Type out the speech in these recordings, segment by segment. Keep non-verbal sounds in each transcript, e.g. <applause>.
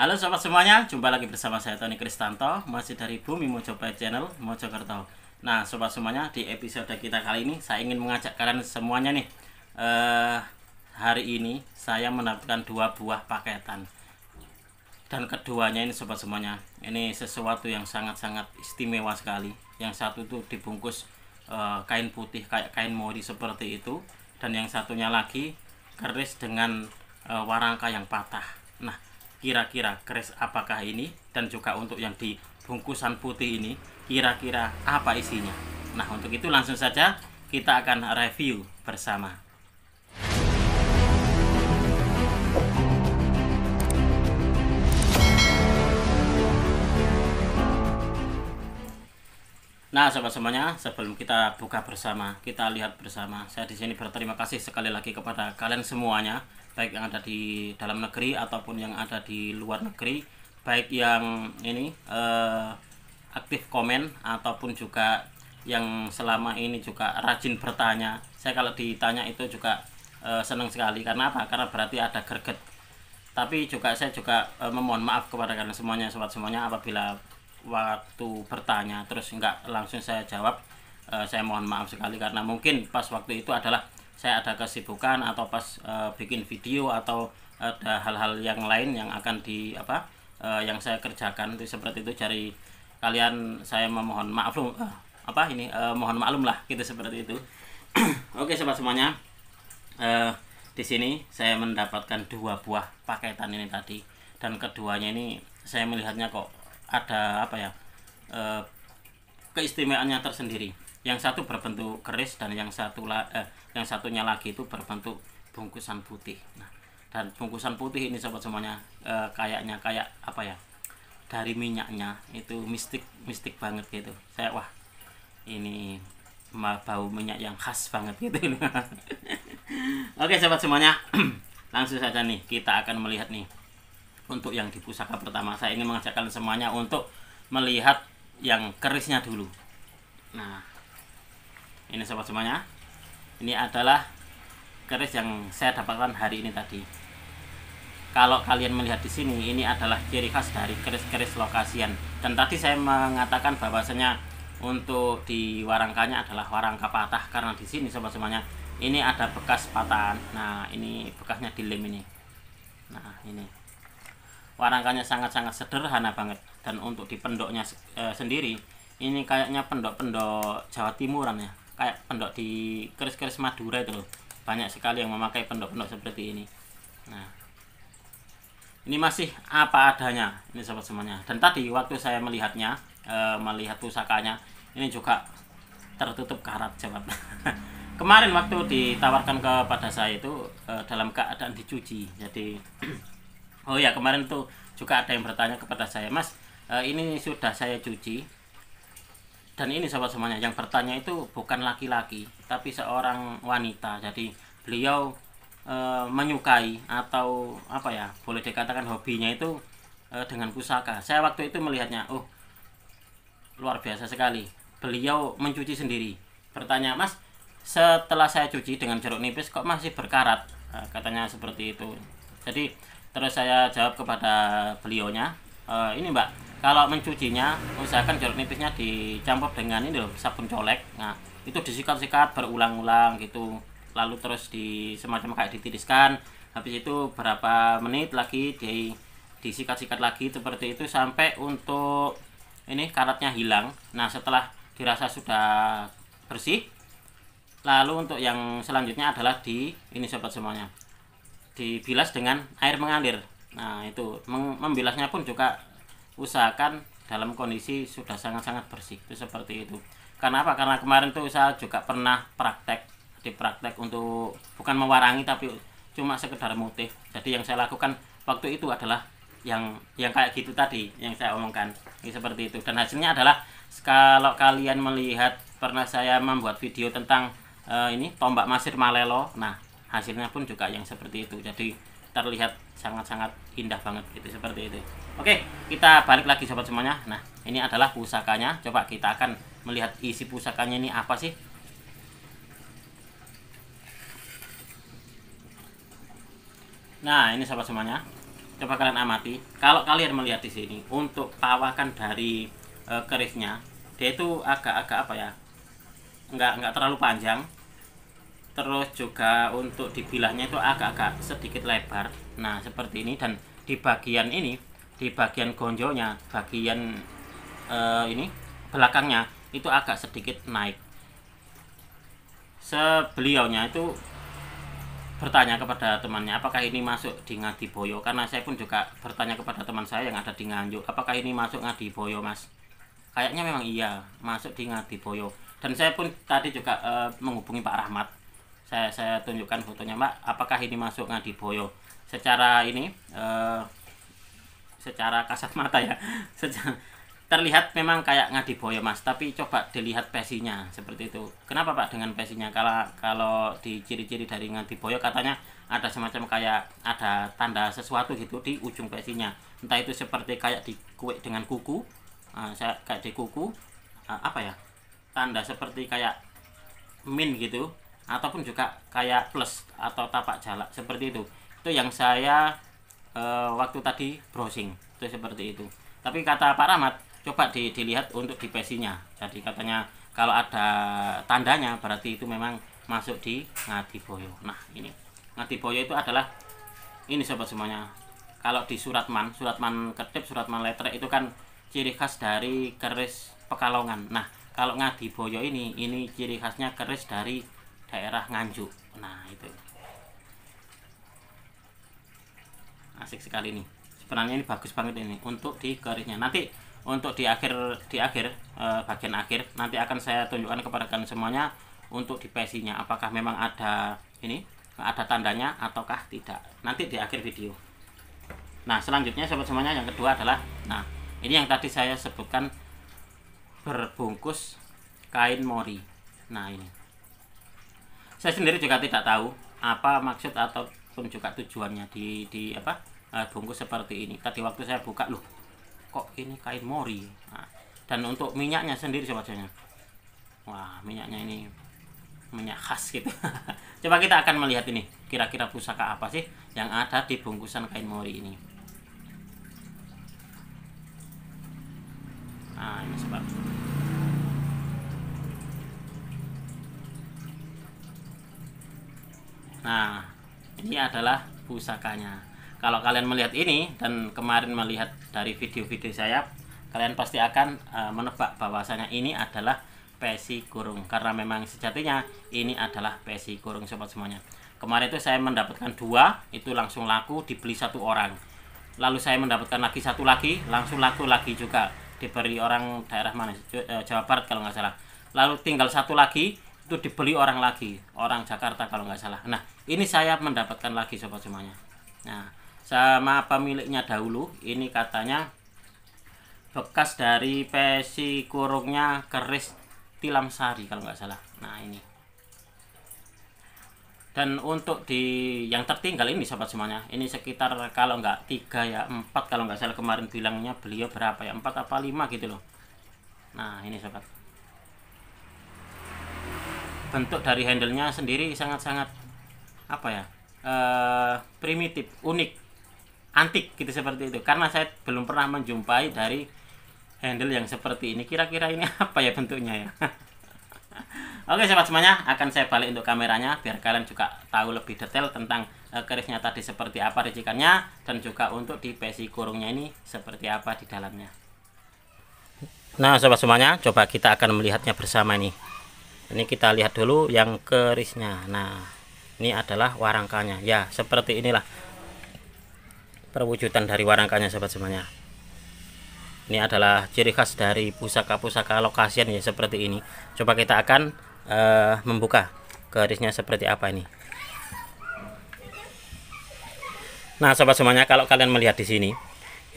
Halo sobat semuanya, jumpa lagi bersama saya Tony Kristanto Masih dari Bumi Mojopahit Channel, Mojokerto Nah sobat semuanya, di episode kita kali ini Saya ingin mengajak kalian semuanya nih eh, Hari ini saya mendapatkan dua buah paketan Dan keduanya ini sobat semuanya Ini sesuatu yang sangat-sangat istimewa sekali Yang satu itu dibungkus eh, kain putih kayak kain mori seperti itu Dan yang satunya lagi keris dengan eh, warangka yang patah Nah kira-kira keris apakah ini dan juga untuk yang di bungkusan putih ini kira-kira apa isinya. Nah, untuk itu langsung saja kita akan review bersama. Nah, sobat semuanya, sebelum kita buka bersama, kita lihat bersama. Saya di sini berterima kasih sekali lagi kepada kalian semuanya baik yang ada di dalam negeri ataupun yang ada di luar negeri baik yang ini eh, aktif komen ataupun juga yang selama ini juga rajin bertanya saya kalau ditanya itu juga eh, senang sekali karena apa karena berarti ada greget tapi juga saya juga eh, memohon maaf kepada kalian semuanya sobat semuanya apabila waktu bertanya terus nggak langsung saya jawab eh, saya mohon maaf sekali karena mungkin pas waktu itu adalah saya ada kesibukan atau pas uh, bikin video atau ada hal-hal yang lain yang akan di apa uh, yang saya kerjakan itu seperti itu cari kalian saya memohon maaf uh, eh, apa ini uh, mohon maklum lah gitu seperti itu <clears throat> oke sobat semuanya uh, di sini saya mendapatkan dua buah paketan ini tadi dan keduanya ini saya melihatnya kok ada apa ya uh, keistimewaannya tersendiri yang satu berbentuk keris dan yang satu la, uh, yang satunya lagi itu berbentuk bungkusan putih nah dan bungkusan putih ini sobat semuanya e, kayaknya kayak apa ya dari minyaknya itu mistik mistik banget gitu saya wah ini bau minyak yang khas banget gitu <laughs> oke sobat semuanya <clears throat> langsung saja nih kita akan melihat nih untuk yang di pusaka pertama saya ingin mengajak kalian semuanya untuk melihat yang kerisnya dulu nah ini sobat semuanya ini adalah keris yang saya dapatkan hari ini tadi kalau kalian melihat di sini ini adalah ciri khas dari keris-keris lokasian dan tadi saya mengatakan bahwasanya untuk di warangkanya adalah warangka patah karena di sini sobat semuanya ini ada bekas patahan nah ini bekasnya di lem ini nah ini warangkanya sangat-sangat sederhana banget dan untuk di pendoknya e, sendiri ini kayaknya pendok-pendok Jawa Timuran ya kayak pendok di keris-keris Madura itu loh banyak sekali yang memakai pendok-pendok seperti ini nah ini masih apa adanya ini sobat semuanya dan tadi waktu saya melihatnya e, melihat pusakanya ini juga tertutup karat sobat <laughs> kemarin waktu ditawarkan kepada saya itu e, dalam keadaan dicuci jadi <clears throat> oh ya kemarin tuh juga ada yang bertanya kepada saya mas e, ini sudah saya cuci dan ini sahabat semuanya yang bertanya itu bukan laki-laki tapi seorang wanita jadi beliau e, menyukai atau apa ya boleh dikatakan hobinya itu e, dengan pusaka saya waktu itu melihatnya oh luar biasa sekali beliau mencuci sendiri bertanya mas setelah saya cuci dengan jeruk nipis kok masih berkarat e, katanya seperti itu jadi terus saya jawab kepada beliaunya e, ini mbak kalau mencucinya usahakan jeruk nipisnya dicampur dengan ini loh sabun colek nah itu disikat-sikat berulang-ulang gitu lalu terus di semacam kayak ditiriskan habis itu berapa menit lagi di disikat-sikat lagi seperti itu sampai untuk ini karatnya hilang nah setelah dirasa sudah bersih lalu untuk yang selanjutnya adalah di ini sobat semuanya dibilas dengan air mengalir nah itu membilasnya pun juga usahakan dalam kondisi sudah sangat-sangat bersih itu seperti itu karena apa karena kemarin tuh saya juga pernah praktek di praktek untuk bukan mewarangi tapi cuma sekedar motif jadi yang saya lakukan waktu itu adalah yang yang kayak gitu tadi yang saya omongkan ini seperti itu dan hasilnya adalah kalau kalian melihat pernah saya membuat video tentang uh, ini tombak masir malelo nah hasilnya pun juga yang seperti itu jadi terlihat sangat-sangat indah banget gitu seperti itu oke kita balik lagi sobat semuanya nah ini adalah pusakanya coba kita akan melihat isi pusakanya ini apa sih nah ini sobat semuanya coba kalian amati kalau kalian melihat di sini untuk pawakan dari e, kerisnya dia itu agak-agak apa ya Enggak, enggak terlalu panjang terus juga untuk dipilahnya itu agak-agak sedikit lebar nah seperti ini dan di bagian ini di bagian gonjolnya bagian eh, ini belakangnya itu agak sedikit naik sebeliaunya itu bertanya kepada temannya apakah ini masuk di Ngadiboyo karena saya pun juga bertanya kepada teman saya yang ada di Nganjuk apakah ini masuk Ngadiboyo mas kayaknya memang iya masuk di Ngadiboyo dan saya pun tadi juga e, menghubungi Pak Rahmat saya saya tunjukkan fotonya Mbak apakah ini masuk boyo secara ini eh, secara kasat mata ya <laughs> terlihat memang kayak boyo Mas tapi coba dilihat pesinya seperti itu kenapa Pak dengan pesinya kalau kalau di ciri-ciri dari boyo katanya ada semacam kayak ada tanda sesuatu gitu di ujung pesinya entah itu seperti kayak di kue dengan kuku ah, kayak di kuku ah, apa ya tanda seperti kayak min gitu ataupun juga kayak plus atau tapak jalak seperti itu itu yang saya e, waktu tadi browsing itu seperti itu tapi kata Pak Rahmat coba di, dilihat untuk di pesinya jadi katanya kalau ada tandanya berarti itu memang masuk di Ngadiboyo nah ini Ngadiboyo itu adalah ini sobat semuanya kalau di Suratman Suratman Kedip Suratman letter itu kan ciri khas dari keris Pekalongan nah kalau Ngadiboyo ini ini ciri khasnya keris dari daerah Nganjuk nah itu asik sekali ini. sebenarnya ini bagus banget ini untuk di garisnya. nanti untuk di akhir di akhir eh, bagian akhir nanti akan saya tunjukkan kepada kalian semuanya untuk di pesinya apakah memang ada ini ada tandanya ataukah tidak nanti di akhir video nah selanjutnya sobat semuanya yang kedua adalah nah ini yang tadi saya sebutkan berbungkus kain mori nah ini saya sendiri juga tidak tahu apa maksud ataupun juga tujuannya di di apa eh, bungkus seperti ini tadi waktu saya buka loh kok ini kain mori nah, dan untuk minyaknya sendiri sebetulnya wah minyaknya ini minyak khas gitu <laughs> coba kita akan melihat ini kira-kira pusaka apa sih yang ada di bungkusan kain mori ini nah ini sebabnya Nah, ini adalah pusakanya. Kalau kalian melihat ini dan kemarin melihat dari video-video saya, kalian pasti akan uh, menebak bahwasanya ini adalah pesi kurung karena memang sejatinya ini adalah pesi kurung sobat semuanya kemarin itu saya mendapatkan dua itu langsung laku dibeli satu orang lalu saya mendapatkan lagi satu lagi langsung laku lagi juga diberi orang daerah mana eh, Jawa Barat kalau nggak salah lalu tinggal satu lagi itu dibeli orang lagi orang Jakarta kalau nggak salah nah ini saya mendapatkan lagi sobat semuanya nah sama pemiliknya dahulu ini katanya bekas dari pesi kurungnya keris tilam sari kalau nggak salah nah ini dan untuk di yang tertinggal ini sobat semuanya ini sekitar kalau nggak tiga ya empat kalau nggak salah kemarin bilangnya beliau berapa ya empat apa lima gitu loh nah ini sobat bentuk dari handlenya sendiri sangat-sangat apa ya uh, primitif unik antik gitu seperti itu karena saya belum pernah menjumpai dari handle yang seperti ini kira-kira ini <laughs> apa ya bentuknya ya <laughs> Oke sobat semuanya akan saya balik untuk kameranya biar kalian juga tahu lebih detail tentang uh, kerisnya tadi seperti apa ricikannya dan juga untuk di besi kurungnya ini seperti apa di dalamnya Nah sobat semuanya coba kita akan melihatnya bersama nih ini kita lihat dulu yang kerisnya nah ini adalah warangkanya ya seperti inilah perwujudan dari warangkanya sobat semuanya ini adalah ciri khas dari pusaka-pusaka lokasian ya seperti ini coba kita akan uh, membuka kerisnya seperti apa ini nah sobat semuanya kalau kalian melihat di sini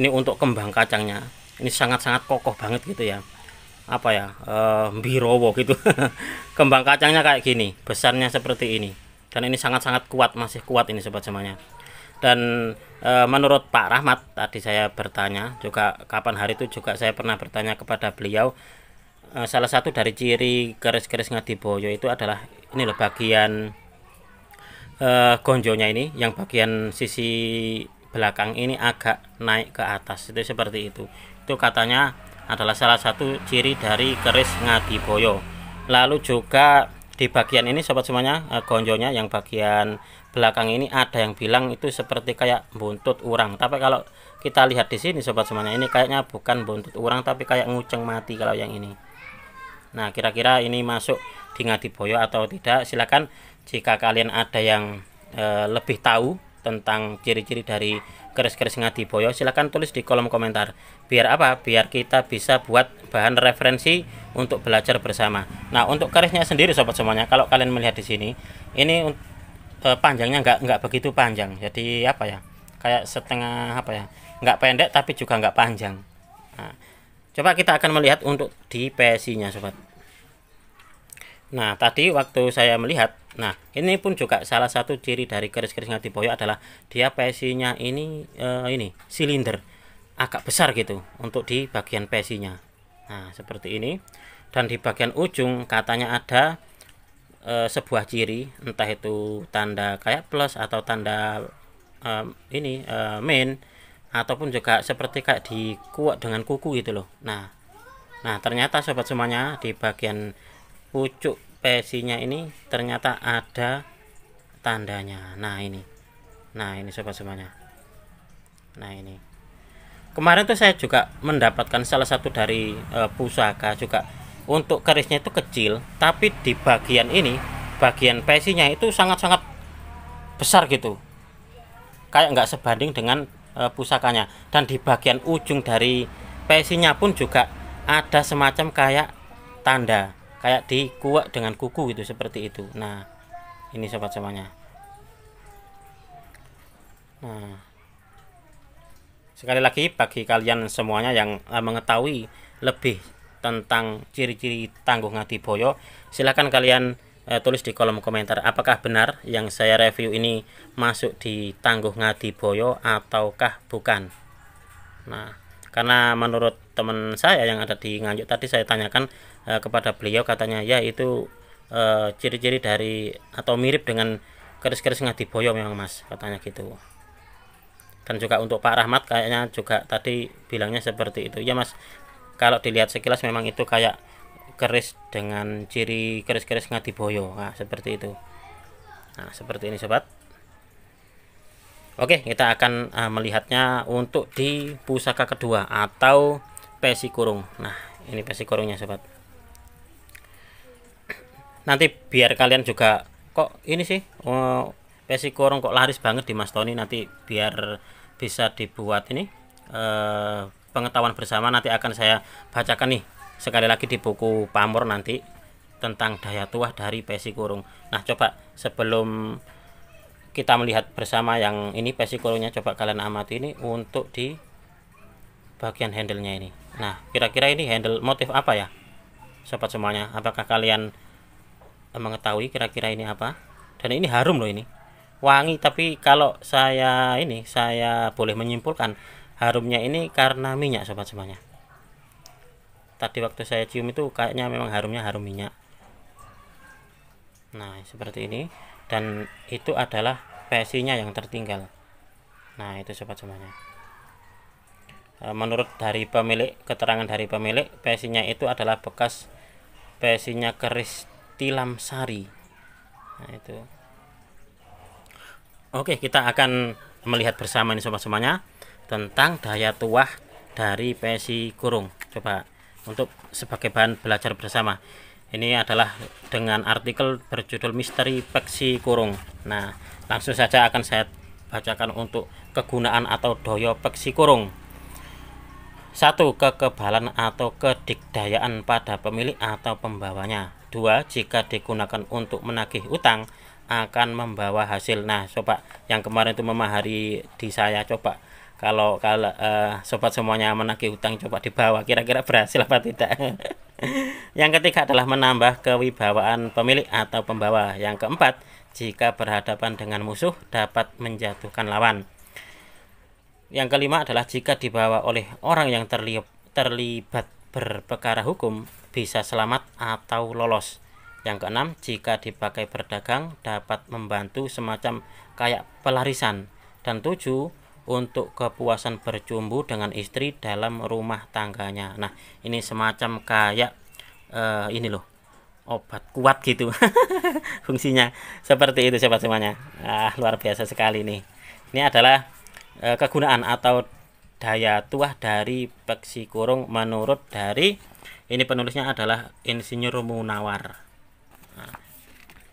ini untuk kembang kacangnya ini sangat-sangat kokoh banget gitu ya apa ya e, eh, birowo gitu <laughs> kembang kacangnya kayak gini besarnya seperti ini dan ini sangat-sangat kuat masih kuat ini sobat semuanya dan e, menurut Pak Rahmat tadi saya bertanya juga kapan hari itu juga saya pernah bertanya kepada beliau e, salah satu dari ciri keris-keris Ngadiboyo itu adalah ini loh bagian e, gonjonya ini yang bagian sisi belakang ini agak naik ke atas itu seperti itu itu katanya adalah salah satu ciri dari keris ngadiboyo lalu juga di bagian ini sobat semuanya eh, gonjonya yang bagian belakang ini ada yang bilang itu seperti kayak buntut urang tapi kalau kita lihat di sini sobat semuanya ini kayaknya bukan buntut urang tapi kayak nguceng mati kalau yang ini nah kira-kira ini masuk di ngadiboyo atau tidak silakan jika kalian ada yang e, lebih tahu tentang ciri-ciri dari keris-keris Boyo, silahkan tulis di kolom komentar biar apa biar kita bisa buat bahan referensi untuk belajar bersama nah untuk kerisnya sendiri sobat semuanya kalau kalian melihat di sini ini eh, panjangnya nggak nggak begitu panjang jadi apa ya kayak setengah apa ya nggak pendek tapi juga nggak panjang nah, coba kita akan melihat untuk di PSI nya sobat Nah, tadi waktu saya melihat, nah ini pun juga salah satu ciri dari keris-keris ngati boyo adalah dia pesinya ini uh, ini silinder agak besar gitu untuk di bagian pesinya. Nah, seperti ini. Dan di bagian ujung katanya ada eh, sebuah ciri, entah itu tanda kayak plus atau tanda eh, ini main ataupun juga seperti kayak dikuat dengan kuku gitu loh. Nah, nah ternyata sobat semuanya di bagian pucuk pesinya ini ternyata ada tandanya nah ini nah ini sobat semuanya nah ini kemarin tuh saya juga mendapatkan salah satu dari e, pusaka juga untuk kerisnya itu kecil tapi di bagian ini bagian pesinya itu sangat-sangat besar gitu kayak nggak sebanding dengan e, pusakanya dan di bagian ujung dari pesinya pun juga ada semacam kayak tanda kayak dikuak dengan kuku gitu seperti itu nah ini sobat semuanya nah sekali lagi bagi kalian semuanya yang eh, mengetahui lebih tentang ciri-ciri tangguh ngati boyo silahkan kalian eh, tulis di kolom komentar apakah benar yang saya review ini masuk di tangguh ngati boyo ataukah bukan nah karena menurut teman saya yang ada di nganjuk tadi saya tanyakan Eh, kepada beliau katanya ya itu eh, ciri-ciri uh, dari atau mirip dengan keris-keris boyo memang Mas katanya gitu dan juga untuk Pak Rahmat kayaknya juga tadi bilangnya seperti itu ya Mas kalau dilihat sekilas memang itu kayak keris dengan ciri keris-keris Ngadiboyo nah, seperti itu nah seperti ini sobat Oke, kita akan uh, melihatnya untuk di pusaka kedua atau pesi kurung. Nah, ini pesi kurungnya sobat nanti biar kalian juga kok ini sih oh, eh, pesi korong kok laris banget di Mas Tony nanti biar bisa dibuat ini eh, pengetahuan bersama nanti akan saya bacakan nih sekali lagi di buku pamor nanti tentang daya tuah dari pesi kurung. Nah, coba sebelum kita melihat bersama yang ini pesi kurungnya coba kalian amati ini untuk di bagian handle-nya ini. Nah, kira-kira ini handle motif apa ya? Sobat semuanya, apakah kalian mengetahui kira-kira ini apa dan ini harum loh ini wangi tapi kalau saya ini saya boleh menyimpulkan harumnya ini karena minyak sobat semuanya tadi waktu saya cium itu kayaknya memang harumnya harum minyak nah seperti ini dan itu adalah pesinya yang tertinggal nah itu sobat semuanya e, menurut dari pemilik keterangan dari pemilik pesinya itu adalah bekas pesinya keris tilam sari nah, itu oke kita akan melihat bersama ini sobat semuanya tentang daya tuah dari PSI kurung coba untuk sebagai bahan belajar bersama ini adalah dengan artikel berjudul misteri peksi kurung nah langsung saja akan saya bacakan untuk kegunaan atau doyo peksi kurung satu kekebalan atau kedikdayaan pada pemilik atau pembawanya 2 jika digunakan untuk menagih utang akan membawa hasil nah coba yang kemarin itu memahari di saya coba kalau kalau uh, sobat semuanya menagih utang coba dibawa kira-kira berhasil apa tidak <laughs> yang ketiga adalah menambah kewibawaan pemilik atau pembawa yang keempat jika berhadapan dengan musuh dapat menjatuhkan lawan yang kelima adalah jika dibawa oleh orang yang terlibat berperkara hukum bisa selamat atau lolos. Yang keenam, jika dipakai berdagang dapat membantu semacam kayak pelarisan. Dan tujuh, untuk kepuasan bercumbu dengan istri dalam rumah tangganya. Nah, ini semacam kayak uh, ini loh obat kuat gitu <laughs> fungsinya seperti itu sobat semuanya ah, luar biasa sekali nih ini adalah uh, kegunaan atau daya tuah dari Peksi Kurung menurut dari ini penulisnya adalah Insinyur Munawar nah,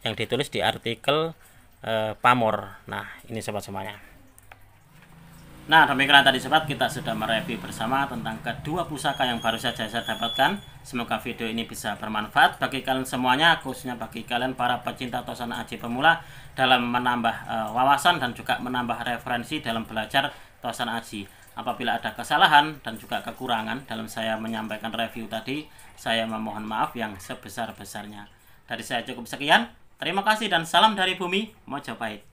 yang ditulis di artikel eh, Pamor nah ini sobat semuanya Nah, demikian tadi sobat, kita sudah mereview bersama tentang kedua pusaka yang baru saja saya dapatkan. Semoga video ini bisa bermanfaat bagi kalian semuanya, khususnya bagi kalian para pecinta tosan aji pemula dalam menambah e, wawasan dan juga menambah referensi dalam belajar tosan aji. Apabila ada kesalahan dan juga kekurangan dalam saya menyampaikan review tadi, saya memohon maaf yang sebesar-besarnya. Dari saya cukup sekian. Terima kasih dan salam dari bumi Mojopahit.